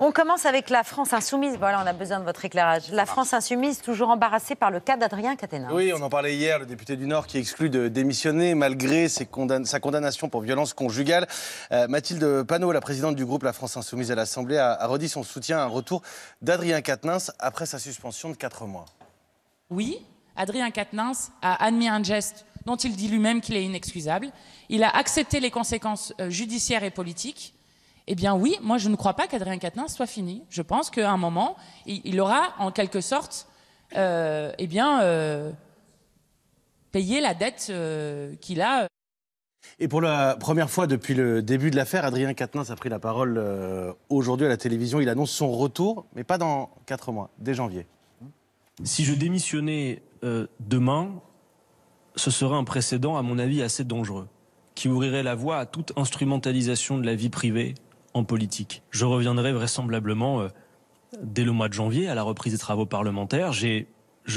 On commence avec la France insoumise. Voilà, on a besoin de votre éclairage. La France insoumise, toujours embarrassée par le cas d'Adrien Catena. Oui, on en parlait hier, le député du Nord qui exclut de démissionner malgré sa condamnation pour violence conjugale. Euh, Mathilde Panot, la présidente du groupe La France insoumise à l'Assemblée, a, redit son soutien à un retour d'Adrien Quatennens après sa suspension de quatre mois. Oui, Adrien Quatennens a admis un geste dont il dit lui-même qu'il est inexcusable. Il a accepté les conséquences euh, judiciaires et politiques eh bien oui, moi je ne crois pas qu'Adrien Quatennens soit fini. Je pense qu'à un moment, il, aura en quelque sorte, euh, eh bien, euh, payé la dette euh, qu'il a. Et pour la première fois depuis le début de l'affaire, Adrien Quatennens a pris la parole aujourd'hui à la télévision. Il annonce son retour, mais pas dans quatre mois, dès janvier. Si je démissionnais demain, ce serait un précédent, à mon avis, assez dangereux, qui ouvrirait la voie à toute instrumentalisation de la vie privée en politique. Je reviendrai vraisemblablement euh, dès le mois de janvier à la reprise des travaux parlementaires. je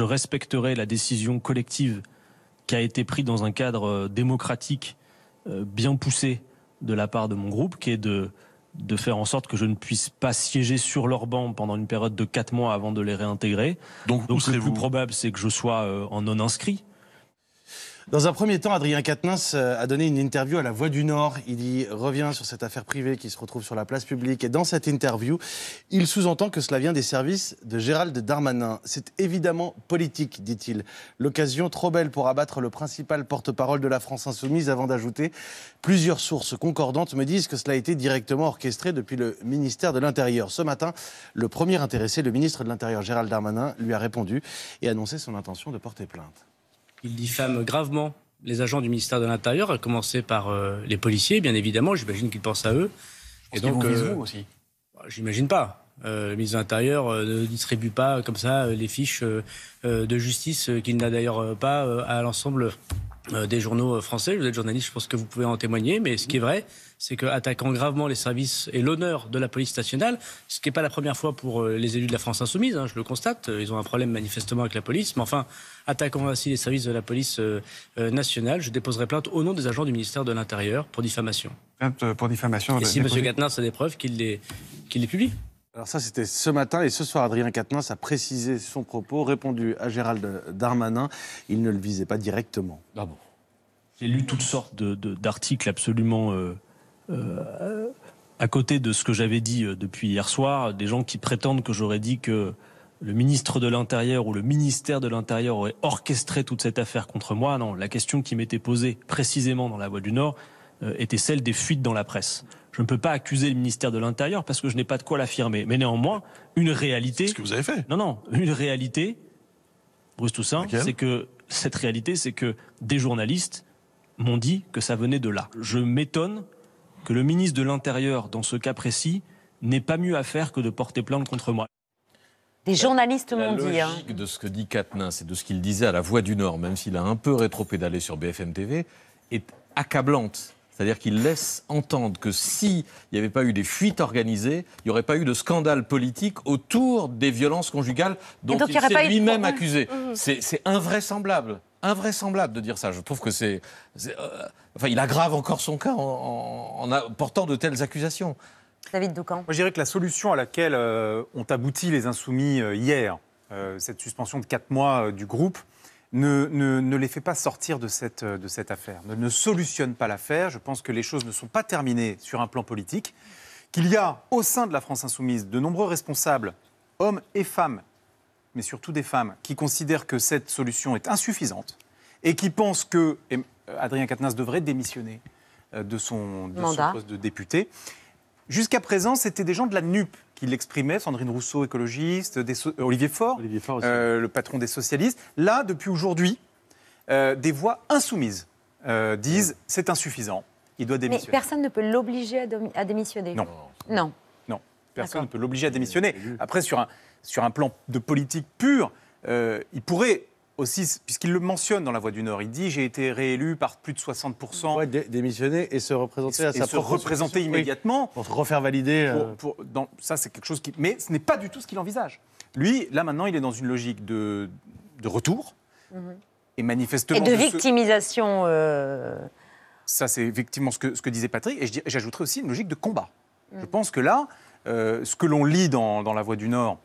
respecterai la décision collective qui a été prise dans un cadre euh, démocratique euh, bien poussé de la part de mon groupe, qui est de, de faire en sorte que je ne puisse pas siéger sur leur banc pendant une période de quatre mois avant de les réintégrer. Donc, Donc le plus probable, c'est que je sois en non-inscrit dans un premier temps, Adrien Quatennens euh, a donné une interview à La Voix du Nord. Il y revient sur cette affaire privée qui se retrouve sur la place publique. Et dans cette interview, il sous-entend que cela vient des services de Gérald Darmanin. C'est évidemment politique, dit-il. L'occasion trop belle pour abattre le principal porte-parole de la France insoumise avant d'ajouter plusieurs sources concordantes me disent que cela a été directement orchestré depuis le ministère de l'Intérieur. Ce matin, le premier intéressé, le ministre de l'Intérieur Gérald Darmanin, lui a répondu et annoncé son intention de porter plainte. Il diffame gravement les agents du ministère de l'Intérieur, à commencer par euh, les policiers, bien évidemment. J'imagine qu'il pense à eux. Et donc, euh, aussi. Bah, j'imagine pas. Euh, le ministre de l'Intérieur ne distribue pas comme ça les fiches de justice qu'il n'a d'ailleurs pas à l'ensemble des journaux français. Vous êtes journaliste, je pense que vous pouvez en témoigner. Mais ce qui est vrai, c'est qu'attaquant gravement les services et l'honneur de la police nationale, ce qui n'est pas la première fois pour euh, les élus de la France insoumise, hein, je le constate, euh, ils ont un problème manifestement avec la police, mais enfin, attaquant ainsi les services de la police euh, nationale, je déposerai plainte au nom des agents du ministère de l'Intérieur pour diffamation. Plainte pour diffamation. Et si M. Gatnars a des preuves, qu'il les, les publie. Alors ça, c'était ce matin et ce soir, Adrien Quatennens a précisé son propos, répondu à Gérald Darmanin. Il ne le visait pas directement. Ah bon. J'ai lu toutes sortes d'articles absolument euh, à côté de ce que j'avais dit euh, depuis hier soir, des gens qui prétendent que j'aurais dit que le ministre de l'Intérieur ou le ministère de l'Intérieur aurait orchestré toute cette affaire contre moi. Non, la question qui m'était posée précisément dans la Voie du Nord euh, était celle des fuites dans la presse. Je ne peux pas accuser le ministère de l'Intérieur parce que je n'ai pas de quoi l'affirmer. Mais néanmoins, une réalité. C'est ce que vous avez fait. Non, non, une réalité, Bruce Toussaint, c'est que cette réalité, c'est que des journalistes m'ont dit que ça venait de là. Je m'étonne que le ministre de l'Intérieur, dans ce cas précis, n'ait pas mieux à faire que de porter plainte contre moi. Des journalistes m'ont dit. La hein. logique de ce que dit Katnins c'est de ce qu'il disait à La Voix du Nord, même s'il a un peu rétro-pédalé sur BFM TV, est accablante. C'est-à-dire qu'il laisse entendre que s'il n'y avait pas eu des fuites organisées, il n'y aurait pas eu de scandale politique autour des violences conjugales dont il, s'est lui-même accusé. Mmh. C'est invraisemblable invraisemblable de dire ça. Je trouve que c'est. Euh, enfin, il aggrave encore son cas en, portant de telles accusations. David Doucan. Moi, je dirais que la solution à laquelle euh, ont abouti les insoumis euh, hier, cette suspension de 4 mois du groupe, ne, les fait pas sortir de cette, de cette affaire, ne, ne solutionne pas l'affaire. Je pense que les choses ne sont pas terminées sur un plan politique, qu'il y a au sein de la France insoumise de nombreux responsables, hommes et femmes, mais surtout des femmes, qui considèrent que cette solution est insuffisante et qui pensent que euh, Adrien Quatennens devrait démissionner euh, de son, poste de député. Jusqu'à présent, c'était des gens de la NUP qui l'exprimaient, Sandrine Rousseau, écologiste, Olivier Faure, euh, le patron des socialistes. Là, depuis aujourd'hui, des voix insoumises disent c'est insuffisant, il doit démissionner. Mais personne ne peut l'obliger à, démissionner. non. Personne ne peut l'obliger à démissionner. Après, sur un, sur un plan de politique pure, euh, il pourrait aussi, puisqu'il le mentionne dans La Voix du Nord, il dit j'ai été réélu par plus de 60%. démissionner et se représenter à sa se représenter immédiatement. pour se refaire valider. Euh, pour, dans, ça, c'est quelque chose qui. Mais ce n'est pas du tout ce qu'il envisage. Lui, là maintenant, il est dans une logique de, de retour. Mhm. Et manifestement. de, victimisation. Euh, ça, c'est effectivement ce que, ce que disait Patrick. Et j'ajouterais aussi une logique de combat. Je mhm. pense que là, euh, ce que l'on lit dans, dans, La Voix du Nord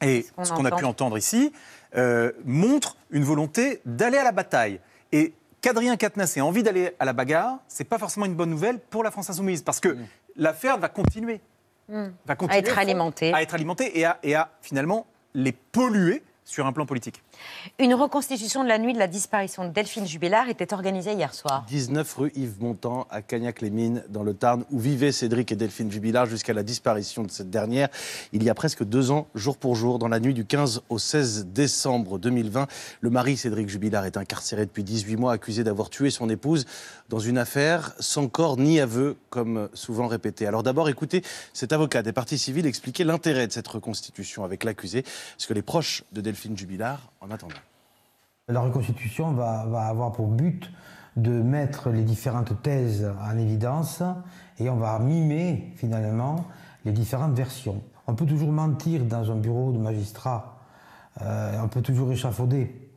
et ce qu'on a pu entendre ici, euh, montre une volonté d'aller à la bataille. Et qu'Adrien Quatennens ait envie d'aller à la bagarre, c'est pas forcément une bonne nouvelle pour la France insoumise, parce que mm. l'affaire va continuer. Mm. Va à être alimentée. À être alimentée et et à finalement les polluer sur un plan politique. Une reconstitution de la nuit de la disparition de Delphine Jubilard était organisée hier soir. 19 rue Yves Montand à Cagnac-les-Mines, dans le Tarn, où vivaient Cédric et Delphine Jubilard jusqu'à la disparition de cette dernière. Il y a presque deux ans, jour pour jour, dans la nuit du 15 au 16 décembre 2020, le mari Cédric Jubilard est incarcéré depuis 18 mois, accusé d'avoir tué son épouse dans une affaire sans corps ni aveu, comme souvent répété. Alors d'abord, écoutez cet avocat des partis civils expliquer l'intérêt de cette reconstitution avec l'accusé, ce que les proches de Delphine Jubilard en attendant. La reconstitution va, avoir pour but de mettre les différentes thèses en évidence et on va mimer finalement les différentes versions. On peut toujours mentir dans un bureau de magistrat, euh, on peut toujours échafauder,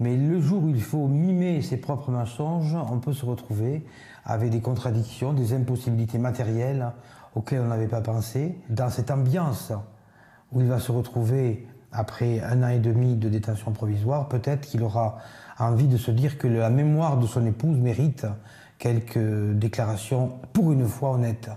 mais le jour où il faut mimer ses propres mensonges, on peut se retrouver avec des contradictions, des impossibilités matérielles auxquelles on n'avait pas pensé, dans cette ambiance où il va se retrouver après un an et demi de détention provisoire, peut-être qu'il aura envie de se dire que la mémoire de son épouse mérite quelques déclarations pour une fois honnêtes.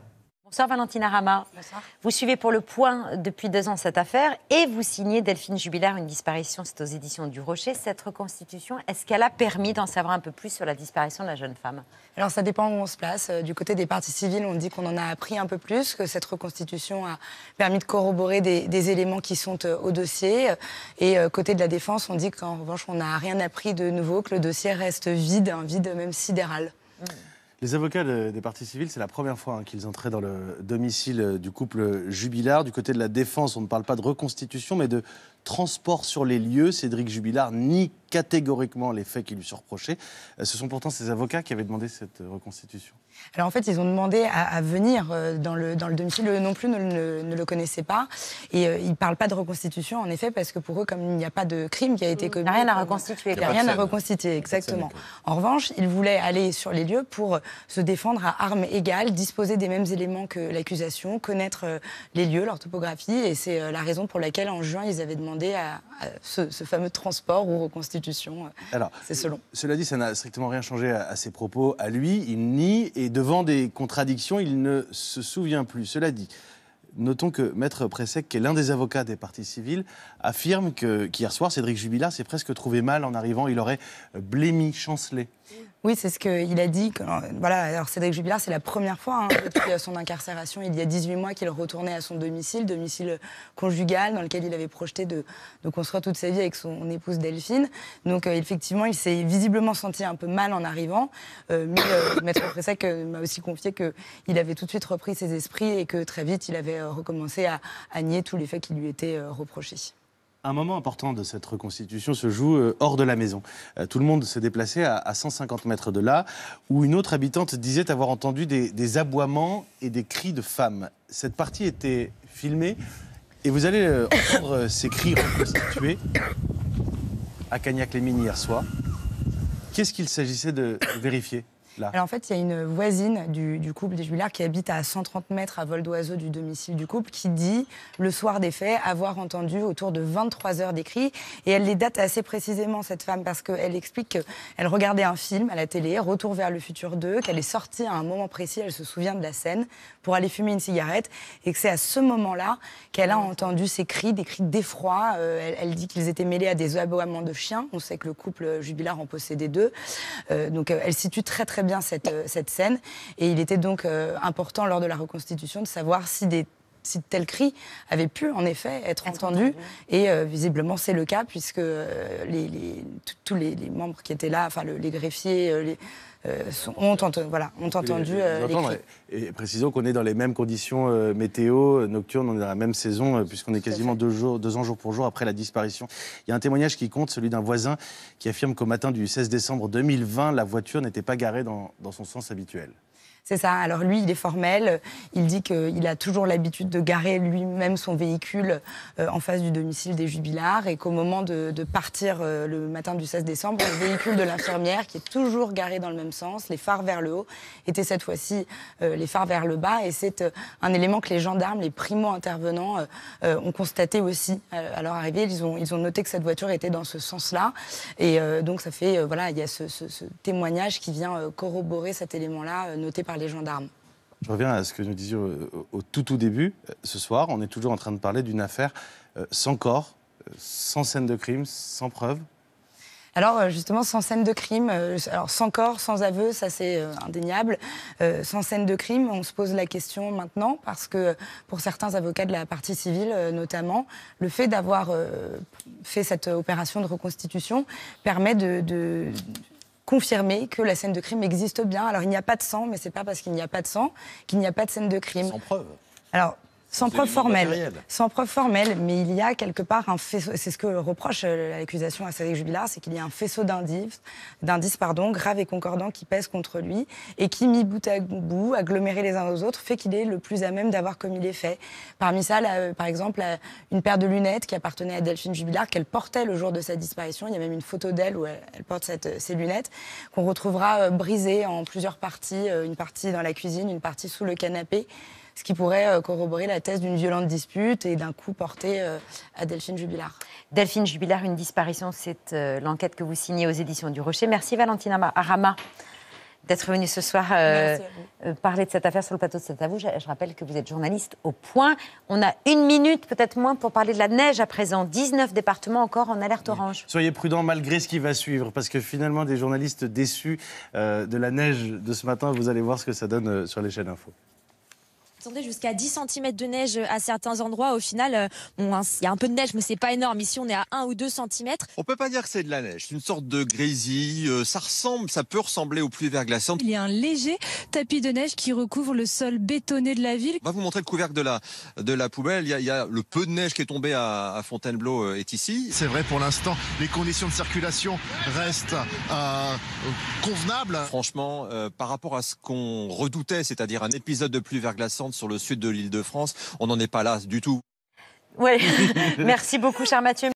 Bonsoir Valentina Rama. Bonsoir. Vous suivez pour le point depuis deux ans cette affaire et vous signez Delphine Jubillar une disparition, c'est aux éditions du Rocher. Cette reconstitution, est-ce qu'elle a permis d'en savoir un peu plus sur la disparition de la jeune femme Alors ça dépend où on se place. Euh, du côté des parties civiles, on dit qu'on en a appris un peu plus, que cette reconstitution a permis de corroborer des, éléments qui sont euh, au dossier. Euh, et côté de la défense, on dit qu'en revanche, on n'a rien appris de nouveau, que le dossier reste vide, un vide même sidéral. Mm. Les avocats des partis civils, c'est la première fois hein, qu'ils entraient dans le domicile euh, du couple Jubilard. Du côté de la défense, on ne parle pas de reconstitution, mais de transport sur les lieux. Cédric Jubilard nie catégoriquement les faits qui lui sont reprochés. Euh, ce sont pourtant ces avocats qui avaient demandé cette euh, reconstitution. Alors en fait, ils ont demandé à, venir dans le, dans le domicile. Eux non plus ne, le connaissaient pas. Et ils ne parlent pas de reconstitution, en effet, parce que pour eux, comme il n'y a pas de crime qui a été mmh, commis... Il n'y a rien à reconstituer. Il n'y a, rien à reconstituer, exactement. En revanche, ils voulaient aller sur les lieux pour se défendre à armes égales, disposer des mêmes éléments que l'accusation, connaître euh, les lieux, leur topographie. Et c'est euh, la raison pour laquelle, en juin, ils avaient demandé à, ce, fameux transport ou reconstitution. Euh, c'est selon. Cela dit, ça n'a strictement rien changé à, ses propos. À lui, il nie et devant des contradictions, il ne se souvient plus. Cela dit, Notons que Maître Pressec, qui est l'un des avocats des partis civils, affirme qu'hier soir, Cédric Jubilard s'est presque trouvé mal en arrivant. Il aurait blémi, chancelé. Oui, c'est ce qu'il a dit. Euh, voilà, alors Cédric Jubilard, c'est la première fois hein, depuis son incarcération il y a 18 mois qu'il retournait à son domicile, domicile conjugal, dans lequel il avait projeté de, construire toute sa vie avec son épouse Delphine. Donc euh, effectivement, il s'est visiblement senti un peu mal en arrivant. Euh, mais après Maître Pressac m'a aussi confié qu'il avait tout de suite repris ses esprits et que très vite, il avait recommencé à nier tous les faits qui lui étaient reprochés. Un moment important de cette reconstitution se joue euh, hors de la maison. Euh, tout le monde s'est déplacé à 150 mètres de là, où une autre habitante disait avoir entendu des, des aboiements et des cris de femmes. Cette partie était filmée et vous allez euh, entendre ces cris reconstitués à Cagnac-les-Mines hier soir. Qu'est-ce qu'il s'agissait de vérifier en fait, il y a une voisine du, couple des jubilards qui habite à 130 mètres à vol d'oiseau du domicile du couple qui dit, le soir des faits, avoir entendu autour de 23 heures des cris. Et elle les date assez précisément, cette femme, parce qu'elle explique qu'elle regardait un film à la télé, Retour vers le futur 2, qu'elle est sortie à un moment précis, elle se souvient de la scène, pour aller fumer une cigarette, et que c'est à ce moment-là qu'elle a entendu ces cris, des cris d'effroi. Euh, elle, dit qu'ils étaient mêlés à des aboiements de chiens. On sait que le couple jubilard en possédait deux. Euh, donc elle situe très très bien cette, euh, cette scène. Et il était donc euh, important lors de la reconstitution de savoir si des si de tels cris avaient pu en effet être, entendus. Et euh, visiblement, c'est le cas, puisque les, tous les, membres qui étaient là, enfin les greffiers, les euh, sont, ont, voilà, entendu. Les, euh, et, précisons qu'on est dans les mêmes conditions euh, météo nocturnes, on est dans la même saison, puisqu'on est quasiment deux, jours, ans jour pour jour après la disparition. Il y a un témoignage qui compte, celui d'un voisin qui affirme qu'au matin du 16 décembre 2020, la voiture n'était pas garée dans, son sens habituel. C'est ça. Alors lui, il est formel. Il dit qu'il a toujours l'habitude de garer lui-même son véhicule en face du domicile des jubilards et qu'au moment de, de partir le matin du 16 décembre, le véhicule de l'infirmière, qui est toujours garé dans le même sens, les phares vers le haut étaient cette fois-ci euh, les phares vers le bas. Et c'est euh, un élément que les gendarmes, les primo-intervenants euh, ont constaté aussi à leur arrivée. Ils ont, ils ont noté que cette voiture était dans ce sens-là. Et donc ça fait, voilà, il y a ce, témoignage qui vient corroborer cet élément-là noté par les gendarmes. Je reviens à ce que nous disions au, au, tout tout début. Ce soir, on est toujours en train de parler d'une affaire sans corps, sans scène de crime, sans preuve, alors euh, justement, sans scène de crime, euh, alors sans corps, sans aveu, ça c'est euh, indéniable. sans scène de crime, on se pose la question maintenant parce que pour certains avocats de la partie civile notamment, le fait d'avoir fait cette opération de reconstitution permet de, de confirmer que la scène de crime existe bien. Alors il n'y a pas de sang, mais c'est pas parce qu'il n'y a pas de sang qu'il n'y a pas de scène de crime. Sans preuve. Alors sans preuve formelle. Sans preuve formelle, mais il y a quelque part un faisceau, c'est ce que reproche euh, l'accusation à Cédric Jubilard, c'est qu'il y a un faisceau d'indices, d'indices pardon, graves et concordants qui pèsent contre lui et qui, mis bout à bout, agglomérés les uns aux autres, fait qu'il est le plus à même d'avoir commis les faits. Parmi ça, euh, par exemple, une paire de lunettes qui appartenait à Delphine Jubilard, qu'elle portait le jour de sa disparition. Il y a même une photo d'elle où elle, porte cette, euh, ces lunettes, qu'on retrouvera brisées en plusieurs parties, une partie dans la cuisine, une partie sous le canapé ce qui pourrait euh, corroborer la thèse d'une violente dispute et d'un coup porté euh, à Delphine Jubilard. Delphine Jubilard, une disparition, c'est euh, l'enquête que vous signez aux éditions du Rocher. Merci Valentina Arama d'être venue ce soir parler de cette affaire sur le plateau de cet avou. Je, je, rappelle que vous êtes journaliste au point. On a une minute, peut-être moins, pour parler de la neige à présent. 19 départements encore en alerte orange. Soyez prudents malgré ce qui va suivre, parce que finalement, des journalistes déçus de la neige de ce matin, vous allez voir ce que ça donne sur les chaînes info attendait jusqu'à 10 cm de neige à certains endroits. Au final, euh, hein, il y a un peu de neige, mais c'est pas énorme. Ici, on est à 1 ou 2 cm. On peut pas dire que c'est de la neige. C'est une sorte de grésille. Euh, ça ressemble, ça peut ressembler aux pluies verglaçantes. Il y a un léger tapis de neige qui recouvre le sol bétonné de la ville. On va vous montrer le couvercle de la, de la poubelle. Il y, a, le peu de neige qui est tombé à, à Fontainebleau euh, est ici. C'est vrai, pour l'instant, les conditions de circulation restent euh, convenables. Franchement, par rapport à ce qu'on redoutait, c'est-à-dire un épisode de pluie verglaçante, sur le sud de l'île de France. On n'en est pas là du tout. Oui, merci beaucoup, cher Mathieu.